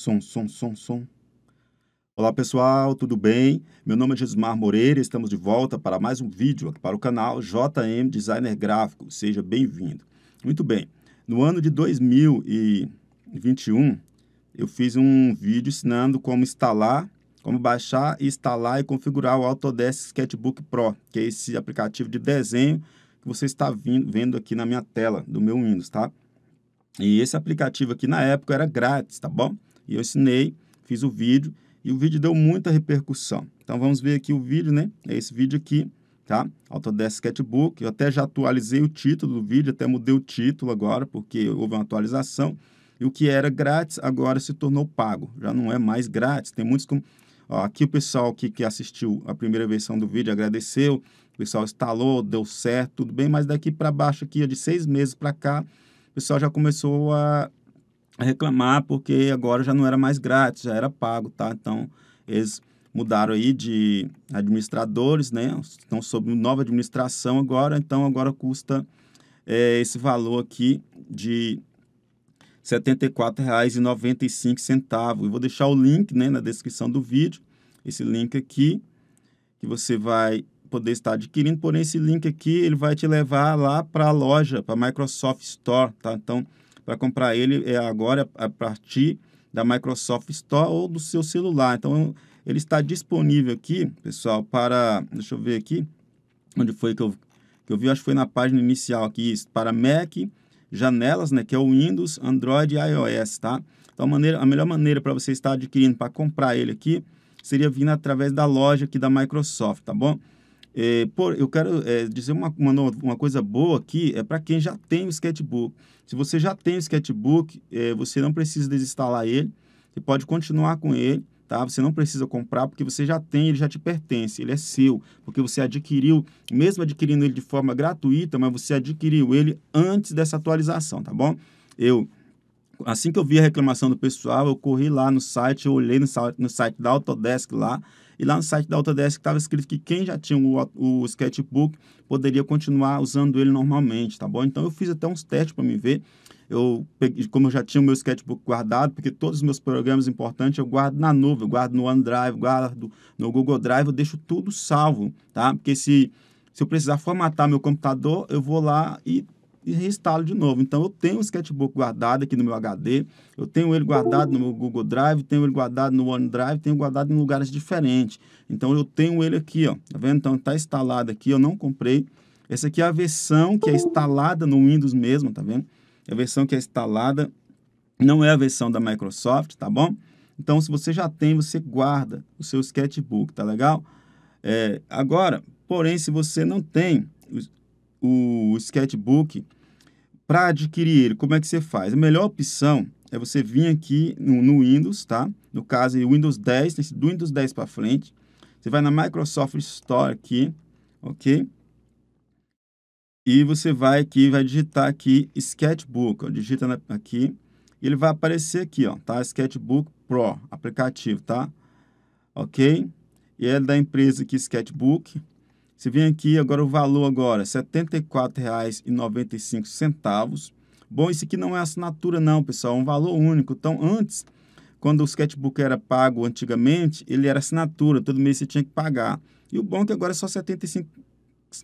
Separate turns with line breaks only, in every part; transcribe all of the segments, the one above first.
Som, som, som, som. Olá pessoal, tudo bem? Meu nome é Gismar Moreira e estamos de volta para mais um vídeo aqui para o canal JM Designer Gráfico. Seja bem-vindo. Muito bem, no ano de 2021 eu fiz um vídeo ensinando como instalar, como baixar, instalar e configurar o Autodesk Sketchbook Pro, que é esse aplicativo de desenho que você está vendo aqui na minha tela do meu Windows, tá? E esse aplicativo aqui na época era grátis, tá bom? E eu ensinei, fiz o vídeo e o vídeo deu muita repercussão. Então vamos ver aqui o vídeo, né? É esse vídeo aqui, tá? Autodesk Sketchbook. Eu até já atualizei o título do vídeo, até mudei o título agora, porque houve uma atualização. E o que era grátis agora se tornou pago. Já não é mais grátis. Tem muitos como. Ó, aqui o pessoal que, que assistiu a primeira versão do vídeo agradeceu. O pessoal instalou, deu certo, tudo bem, mas daqui para baixo aqui, de seis meses para cá, o pessoal já começou a reclamar porque agora já não era mais grátis, já era pago, tá? Então, eles mudaram aí de administradores, né? Estão sob nova administração agora, então agora custa é, esse valor aqui de R$ 74,95. Eu vou deixar o link né, na descrição do vídeo, esse link aqui, que você vai poder estar adquirindo, porém esse link aqui ele vai te levar lá para a loja, para a Microsoft Store, tá? Então, para comprar ele é agora a partir da Microsoft Store ou do seu celular. Então, ele está disponível aqui, pessoal, para. Deixa eu ver aqui. Onde foi que eu, que eu vi? Acho que foi na página inicial aqui, para Mac, janelas, né? Que é o Windows, Android e iOS, tá? Então, a, maneira, a melhor maneira para você estar adquirindo, para comprar ele aqui, seria vindo através da loja aqui da Microsoft, tá bom? É, por, eu quero é, dizer uma, uma, uma, coisa boa aqui, é para quem já tem o sketchbook. Se você já tem o sketchbook, é, você não precisa desinstalar ele, você pode continuar com ele, tá? Você não precisa comprar, porque você já tem, ele já te pertence, ele é seu, porque você adquiriu, mesmo adquirindo ele de forma gratuita, mas você adquiriu ele antes dessa atualização, tá bom? Eu assim que eu vi a reclamação do pessoal, eu corri lá no site, eu olhei no, no site da Autodesk lá, e lá no site da Autodesk estava escrito que quem já tinha o, o sketchbook poderia continuar usando ele normalmente, tá bom? Então eu fiz até uns testes para me ver. Eu peguei, como eu já tinha o meu sketchbook guardado, porque todos os meus programas importantes eu guardo na nuvem, eu guardo no OneDrive, guardo no Google Drive, eu deixo tudo salvo, tá? Porque se se eu precisar formatar meu computador, eu vou lá e e reinstalo de novo. Então eu tenho o sketchbook guardado aqui no meu HD, eu tenho ele guardado no meu Google Drive, tenho ele guardado no OneDrive, tenho guardado em lugares diferentes. Então eu tenho ele aqui, ó, tá vendo? Então tá instalado aqui, eu não comprei. Essa aqui é a versão que é instalada no Windows mesmo, tá vendo? É a versão que é instalada, não é a versão da Microsoft, tá bom? Então se você já tem, você guarda o seu sketchbook, tá legal? É, agora, porém, se você não tem o sketchbook, para adquirir ele, como é que você faz? A melhor opção é você vir aqui no, no Windows, tá? No caso, Windows 10, do Windows 10 para frente. Você vai na Microsoft Store aqui, ok? E você vai aqui, vai digitar aqui Sketchbook, ó, digita na, aqui, e ele vai aparecer aqui, ó, tá? Sketchbook Pro, aplicativo, tá? Ok? E é da empresa aqui, Sketchbook, você vem aqui agora o valor agora, R$ 74,95. Bom, isso aqui não é assinatura não, pessoal, é um valor único. Então, antes, quando o sketchbook era pago antigamente, ele era assinatura, todo mês você tinha que pagar. E o bom é que agora é só R$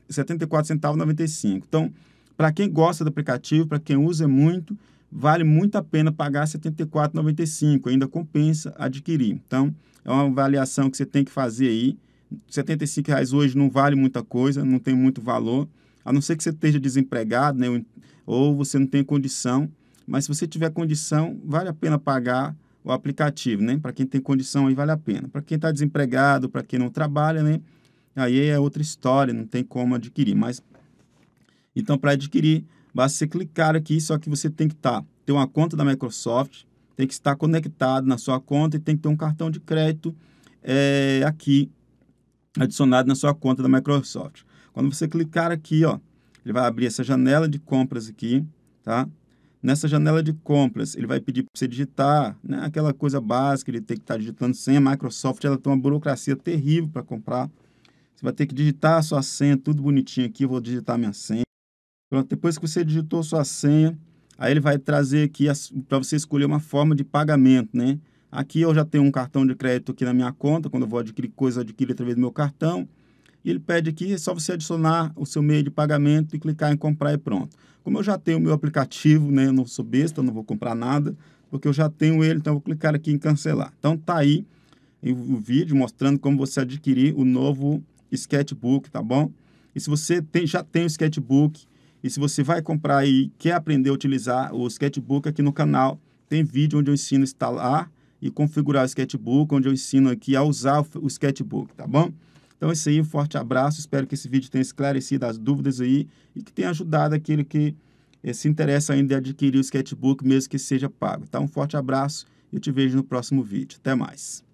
74,95. Então, para quem gosta do aplicativo, para quem usa muito, vale muito a pena pagar R$ 74,95, ainda compensa adquirir. Então, é uma avaliação que você tem que fazer aí 75 reais hoje não vale muita coisa, não tem muito valor, a não ser que você esteja desempregado né, ou você não tem condição. Mas se você tiver condição, vale a pena pagar o aplicativo, né? Para quem tem condição aí vale a pena. Para quem está desempregado, para quem não trabalha, né? Aí é outra história, não tem como adquirir. Mas então para adquirir basta você clicar aqui, só que você tem que estar tá, ter uma conta da Microsoft, tem que estar conectado na sua conta e tem que ter um cartão de crédito é, aqui adicionado na sua conta da Microsoft. Quando você clicar aqui, ó, ele vai abrir essa janela de compras aqui, tá? Nessa janela de compras, ele vai pedir para você digitar, né? Aquela coisa básica, ele tem que estar tá digitando senha. A Microsoft, ela tem uma burocracia terrível para comprar. Você vai ter que digitar a sua senha, tudo bonitinho aqui. Eu vou digitar minha senha. Pronto, depois que você digitou sua senha, aí ele vai trazer aqui para você escolher uma forma de pagamento, né? Aqui eu já tenho um cartão de crédito aqui na minha conta, quando eu vou adquirir coisa, eu adquiro através do meu cartão. E ele pede aqui, é só você adicionar o seu meio de pagamento e clicar em comprar e pronto. Como eu já tenho o meu aplicativo, né, eu não sou besta, não vou comprar nada, porque eu já tenho ele, então eu vou clicar aqui em cancelar. Então tá aí o vídeo mostrando como você adquirir o novo sketchbook, tá bom? E se você tem, já tem o sketchbook, e se você vai comprar e quer aprender a utilizar o sketchbook aqui no canal, tem vídeo onde eu ensino a instalar e configurar o sketchbook, onde eu ensino aqui a usar o sketchbook, tá bom? Então é isso aí, um forte abraço, espero que esse vídeo tenha esclarecido as dúvidas aí e que tenha ajudado aquele que eh, se interessa ainda em adquirir o sketchbook, mesmo que seja pago, tá? Um forte abraço e eu te vejo no próximo vídeo. Até mais!